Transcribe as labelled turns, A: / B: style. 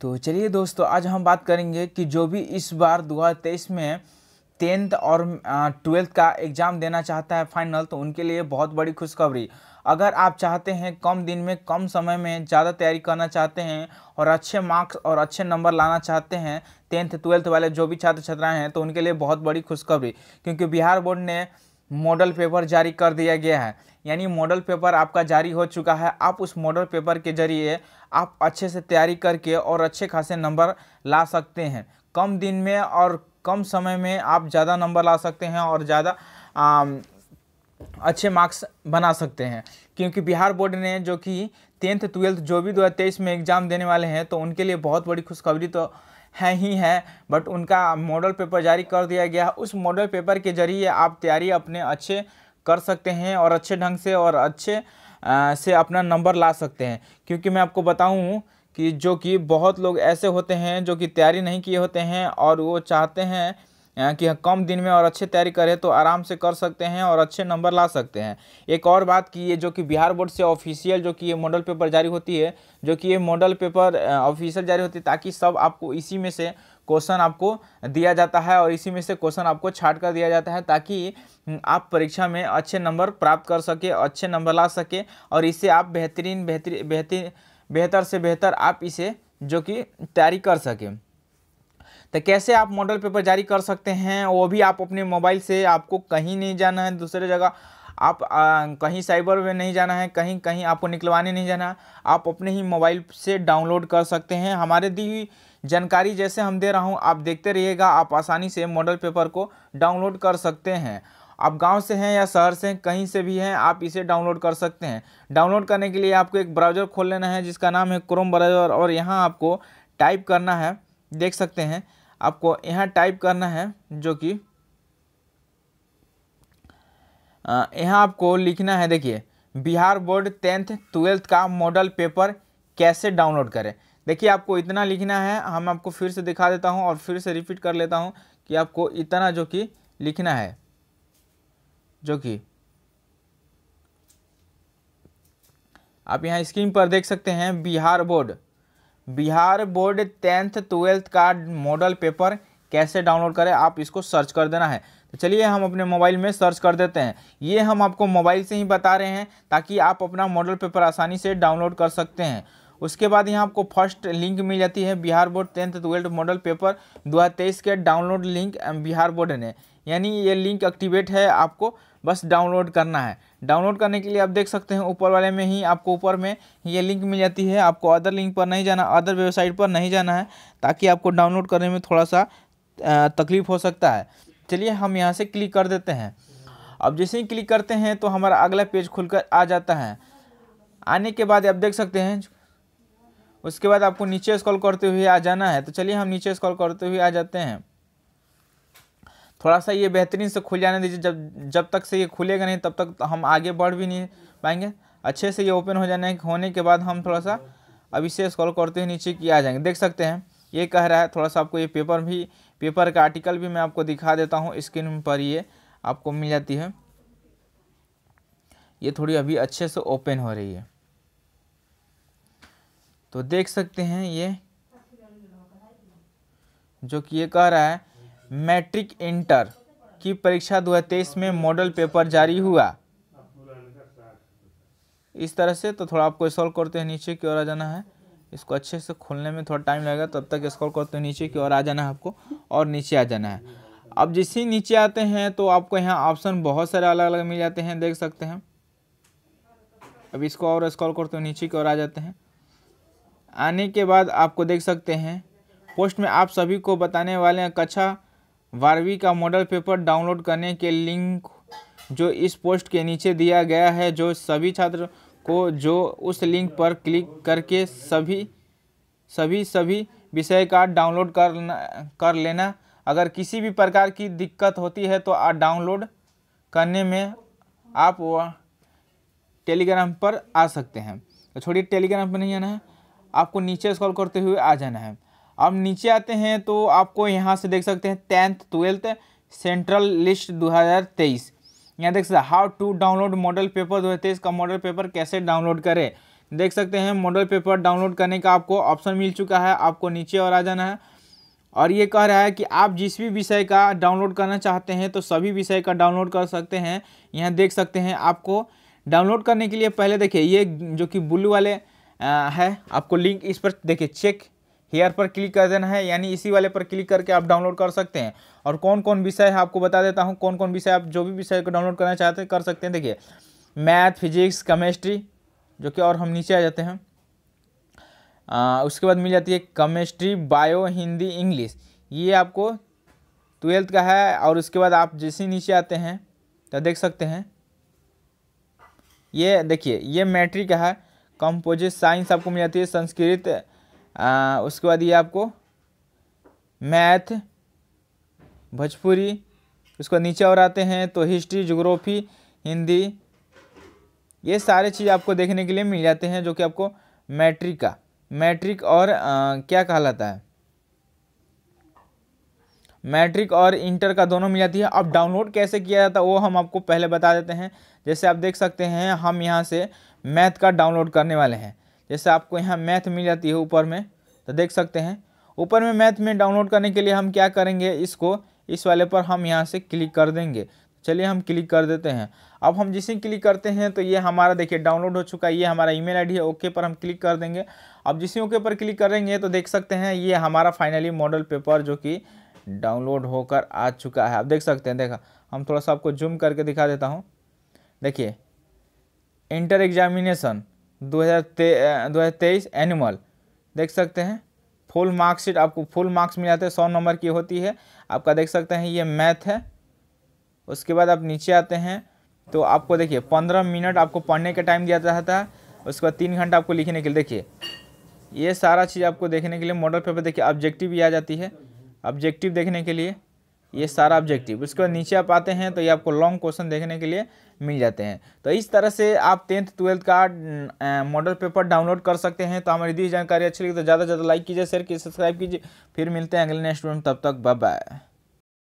A: तो चलिए दोस्तों आज हम बात करेंगे कि जो भी इस बार 2023 में टेंथ और ट्वेल्थ का एग्ज़ाम देना चाहता है फाइनल तो उनके लिए बहुत बड़ी खुशखबरी अगर आप चाहते हैं कम दिन में कम समय में ज़्यादा तैयारी करना चाहते हैं और अच्छे मार्क्स और अच्छे नंबर लाना चाहते हैं टेंथ ट्वेल्थ वाले जो भी छात्र छात्राएँ हैं तो उनके लिए बहुत बड़ी खुशखबरी क्योंकि बिहार बोर्ड ने मॉडल पेपर जारी कर दिया गया है यानी मॉडल पेपर आपका जारी हो चुका है आप उस मॉडल पेपर के ज़रिए आप अच्छे से तैयारी करके और अच्छे खासे नंबर ला सकते हैं कम दिन में और कम समय में आप ज़्यादा नंबर ला सकते हैं और ज़्यादा अच्छे मार्क्स बना सकते हैं क्योंकि बिहार बोर्ड ने जो कि टेंथ ट्वेल्थ जो भी दो में एग्ज़ाम देने वाले हैं तो उनके लिए बहुत बड़ी खुशखबरी तो हैं ही हैं बट उनका मॉडल पेपर जारी कर दिया गया है उस मॉडल पेपर के ज़रिए आप तैयारी अपने अच्छे कर सकते हैं और अच्छे ढंग से और अच्छे से अपना नंबर ला सकते हैं क्योंकि मैं आपको बताऊं कि जो कि बहुत लोग ऐसे होते हैं जो कि तैयारी नहीं किए होते हैं और वो चाहते हैं कि कम दिन में और अच्छे तैयारी करें तो आराम से कर सकते हैं और अच्छे नंबर ला सकते हैं एक और बात की ये जो कि बिहार बोर्ड से ऑफिशियल जो कि ये मॉडल पेपर जारी होती है जो कि ये मॉडल पेपर ऑफिशियल जारी होती है ताकि सब आपको इसी में से क्वेश्चन आपको दिया जाता है और इसी में से क्वेश्चन आपको छाट कर दिया जाता है ताकि हम्म, आप परीक्षा में अच्छे नंबर प्राप्त कर सके अच्छे नंबर ला सके और इससे आप बेहतरीन बेहतरीन बेहतर से बेहतर आप इसे जो कि तैयारी कर सकें तो कैसे आप मॉडल पेपर जारी कर सकते हैं वो भी आप अपने मोबाइल से आपको कहीं नहीं जाना है दूसरे जगह आप आ, कहीं साइबर में नहीं जाना है कहीं कहीं आपको निकलवाने नहीं जाना आप अपने ही मोबाइल से डाउनलोड कर सकते हैं हमारे दी हुई जानकारी जैसे हम दे रहा हूँ आप देखते रहिएगा आप आसानी से मॉडल पेपर को डाउनलोड कर सकते हैं आप गांव से हैं या शहर से कहीं से भी हैं आप इसे डाउनलोड कर सकते हैं डाउनलोड करने के लिए आपको एक ब्राउज़र खोल लेना है जिसका नाम है क्रोम ब्राउज़र और यहाँ आपको टाइप करना है देख सकते हैं आपको यहाँ टाइप करना है जो कि यहाँ आपको लिखना है देखिए बिहार बोर्ड टेंथ ट्वेल्थ का मॉडल पेपर कैसे डाउनलोड करें देखिए आपको इतना लिखना है हम आपको फिर से दिखा देता हूँ और फिर से रिपीट कर लेता हूँ कि आपको इतना जो कि लिखना है जो कि आप यहाँ स्क्रीन पर देख सकते हैं Bihar board Bihar board tenth twelfth का मॉडल पेपर कैसे डाउनलोड करें आप इसको सर्च कर देना है तो चलिए हम अपने मोबाइल में सर्च कर देते हैं ये हम आपको मोबाइल से ही बता रहे हैं ताकि आप अपना मॉडल पेपर आसानी से डाउनलोड कर सकते हैं उसके बाद यहाँ आपको फर्स्ट लिंक मिल जाती है Bihar board tenth twelfth model paper दो के डाउनलोड लिंक बिहार बोर्ड ने यानी ये लिंक एक्टिवेट है आपको बस डाउनलोड करना है डाउनलोड करने के लिए आप देख सकते हैं ऊपर वाले में ही आपको ऊपर में ये लिंक मिल जाती है आपको अदर लिंक पर नहीं जाना अदर वेबसाइट पर नहीं जाना है ताकि आपको डाउनलोड करने में थोड़ा सा तकलीफ़ हो सकता है चलिए हम यहाँ से क्लिक कर देते हैं अब जैसे ही क्लिक करते हैं तो हमारा अगला पेज खुलकर आ जाता है आने के बाद आप देख सकते हैं उसके बाद आपको नीचे स्कॉल करते हुए आ जाना है तो चलिए हम नीचे स्कॉल करते हुए आ जाते हैं थोड़ा सा ये बेहतरीन से खुल जाने दीजिए जब जब तक से ये खुलेगा नहीं तब तक हम आगे बढ़ भी नहीं पाएंगे अच्छे से ये ओपन हो जाने होने के बाद हम थोड़ा सा अभी से स्क्रॉल करते हुए नीचे की आ जाएंगे देख सकते हैं ये कह रहा है थोड़ा सा आपको ये पेपर भी पेपर का आर्टिकल भी मैं आपको दिखा देता हूँ स्क्रीन पर ये आपको मिल जाती है ये थोड़ी अभी अच्छे से ओपन हो रही है तो देख सकते हैं ये जो कि ये कह रहा है मैट्रिक इंटर की परीक्षा 2023 में मॉडल पेपर जारी हुआ इस तरह से तो थोड़ा आपको सॉल्व करते हैं नीचे की ओर आ जाना है इसको अच्छे से खोलने में थोड़ा टाइम लगेगा तब तक स्कॉल करते हैं नीचे की ओर आ जाना है आपको और नीचे आ जाना है अब जैसे ही नीचे आते हैं तो आपको यहाँ ऑप्शन बहुत सारे अलग अलग मिल जाते हैं देख सकते हैं अब इसको और स्कॉल करते हैं नीचे की ओर आ जाते हैं आने के बाद आपको देख सकते हैं पोस्ट में आप सभी को बताने वाले हैं कक्षा बारहवीं का मॉडल पेपर डाउनलोड करने के लिंक जो इस पोस्ट के नीचे दिया गया है जो सभी छात्र को जो उस लिंक पर क्लिक करके सभी सभी सभी विषय कार्ड डाउनलोड कर कर लेना अगर किसी भी प्रकार की दिक्कत होती है तो आप डाउनलोड करने में आप टेलीग्राम पर आ सकते हैं छोटी तो छोड़िए टेलीग्राम पर नहीं आना है आपको नीचे स्कॉल करते हुए आ जाना है अब नीचे आते हैं तो आपको यहाँ से देख सकते हैं टेंथ ट्वेल्थ सेंट्रल लिस्ट 2023 यहाँ देख सकते how to download model paper 2023 का मॉडल पेपर कैसे डाउनलोड करें देख सकते हैं मॉडल पेपर डाउनलोड करने का आपको ऑप्शन मिल चुका है आपको नीचे और आ जाना है और ये कह रहा है कि आप जिस भी विषय का डाउनलोड करना चाहते हैं तो सभी विषय का डाउनलोड कर सकते हैं यहाँ देख सकते हैं आपको डाउनलोड करने के लिए पहले देखिए ये जो कि ब्लू वाले आ, है आपको लिंक इस पर देखिए चेक हेयर पर क्लिक कर देना है यानी इसी वाले पर क्लिक करके आप डाउनलोड कर सकते हैं और कौन कौन विषय है आपको बता देता हूँ कौन कौन विषय आप जो भी विषय को डाउनलोड करना चाहते हैं कर सकते हैं देखिए मैथ फिजिक्स केमिस्ट्री जो कि और हम नीचे आ जाते हैं आ, उसके बाद मिल जाती है केमिस्ट्री बायो हिंदी इंग्लिश ये आपको ट्वेल्थ का है और उसके बाद आप जैसे नीचे आते हैं तो देख सकते हैं ये देखिए ये मैट्रिक का है कंपोजिट साइंस आपको मिल जाती है संस्कृत आ, उसके बाद ये आपको मैथ भोजपुरी उसको नीचे और आते हैं तो हिस्ट्री जोग्राफी हिंदी ये सारे चीज़ आपको देखने के लिए मिल जाते हैं जो कि आपको मैट्रिक का मैट्रिक और आ, क्या कहलाता है मैट्रिक और इंटर का दोनों मिल जाती है अब डाउनलोड कैसे किया जाता है वो हम आपको पहले बता देते हैं जैसे आप देख सकते हैं हम यहाँ से मैथ का डाउनलोड करने वाले हैं जैसे आपको यहाँ मैथ मिल जाती है ऊपर में तो देख सकते हैं ऊपर में मैथ में डाउनलोड करने के लिए हम क्या करेंगे इसको इस वाले पर हम यहाँ से क्लिक कर देंगे चलिए हम क्लिक कर देते हैं अब हम जिसे क्लिक करते हैं तो ये हमारा देखिए डाउनलोड हो चुका है ये हमारा ईमेल आईडी है ओके पर हम क्लिक कर देंगे अब जिसे ओके पर क्लिक करेंगे तो देख सकते हैं ये हमारा फाइनली मॉडल पेपर जो कि डाउनलोड होकर आ चुका है आप देख सकते हैं देखा हम थोड़ा सा आपको जूम करके दिखा देता हूँ देखिए इंटर एग्जामिनेसन 2023 एनुअल देख सकते हैं फुल मार्कशीट आपको फुल मार्क्स मिल जाते हैं सौ नंबर की होती है आपका देख सकते हैं ये मैथ है उसके बाद आप नीचे आते हैं तो आपको देखिए पंद्रह मिनट आपको पढ़ने का टाइम दिया जाता है उसके बाद तीन घंटा आपको लिखने के लिए देखिए ये सारा चीज़ आपको देखने के लिए मॉडल पेपर देखिए ऑब्जेक्टिव भी आ जाती है ऑब्जेक्टिव देखने के लिए ये सारा ऑब्जेक्टिव उसके बाद नीचे आप आते हैं तो ये आपको लॉन्ग क्वेश्चन देखने के लिए मिल जाते हैं तो इस तरह से आप टेंथ ट्वेल्थ का मॉडल पेपर डाउनलोड कर सकते हैं तो हमारी दी जानकारी अच्छी लगी तो ज़्यादा से ज़्यादा लाइक कीजिए शेयर कीजिए सब्सक्राइब कीजिए फिर मिलते हैं अगले नेक्स्ट वीडियो तब तक बाय बाय